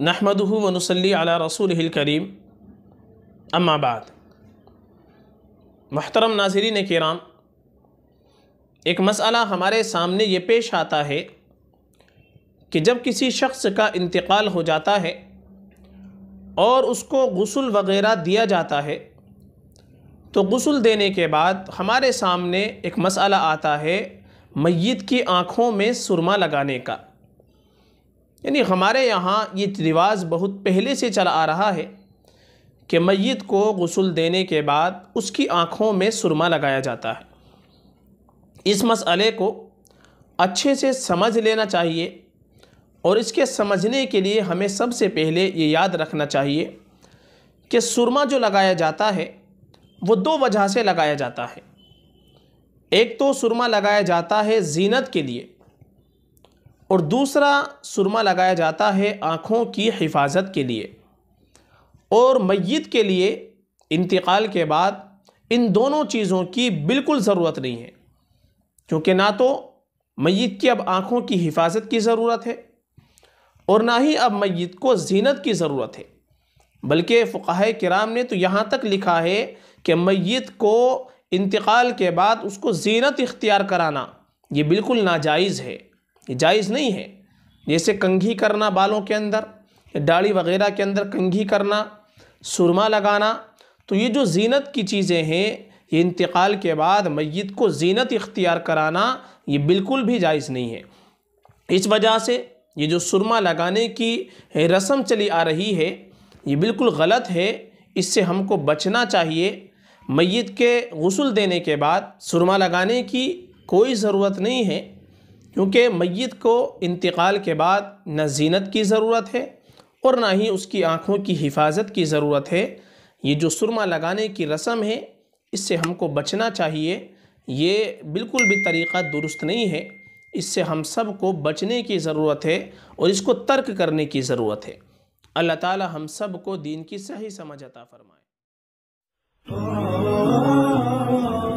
नहमदहू वनसली अला रसूल करीम अम्माबाद महतरम नाजरीन कराम एक मसला हमारे सामने ये पेश आता है कि जब किसी शख्स का इंतकाल हो जाता है और उसको गसल वग़ैरह दिया जाता है तो गसल देने के बाद हमारे सामने एक मसला आता है मैत की आँखों में सुरमा लगाने का यानी हमारे यहाँ ये रिवाज बहुत पहले से चला आ रहा है कि मैत को गसल देने के बाद उसकी आँखों में सुरमा लगाया जाता है इस मसले को अच्छे से समझ लेना चाहिए और इसके समझने के लिए हमें सबसे पहले ये याद रखना चाहिए कि सुरमा जो लगाया जाता है वो दो वजह से लगाया जाता है एक तो सुरमा लगाया जाता है जीनत के लिए और दूसरा सुरमा लगाया जाता है आँखों की हिफाजत के लिए और मैत के लिए इंतकाल के बाद इन दोनों चीज़ों की बिल्कुल ज़रूरत नहीं है क्योंकि ना तो मैत की अब आँखों की हिफाजत की ज़रूरत है और ना ही अब मैत को जीनत की ज़रूरत है बल्कि फ़ुकाह कराम ने तो यहाँ तक लिखा है कि मैत को इंतकाल के बाद उसको जीनत इख्तियार कराना ये बिल्कुल नाजायज़ है ये जायज़ नहीं है जैसे कंघी करना बालों के अंदर दाढ़ी वगैरह के अंदर कंघी करना सुरमा लगाना तो ये जो जीनत की चीज़ें हैं ये इंतकाल के बाद मैत को जीनत इख्तियार कराना ये बिल्कुल भी जायज़ नहीं है इस वजह से ये जो सुरमा लगाने की रस्म चली आ रही है ये बिल्कुल गलत है इससे हमको बचना चाहिए मैत के गसल देने के बाद सुरमा लगाने की कोई ज़रूरत नहीं है क्योंकि मैत को इंतकाल के बाद न जीनत की ज़रूरत है और ना ही उसकी आँखों की हिफाजत की ज़रूरत है ये जो सुरमा लगाने की रस्म है इससे हमको बचना चाहिए ये बिल्कुल भी तरीक़ा दुरुस्त नहीं है इससे हम सब को बचने की ज़रूरत है और इसको तर्क करने की ज़रूरत है अल्लाह ताला हम सब को दीन की सही समझ अता फरमाए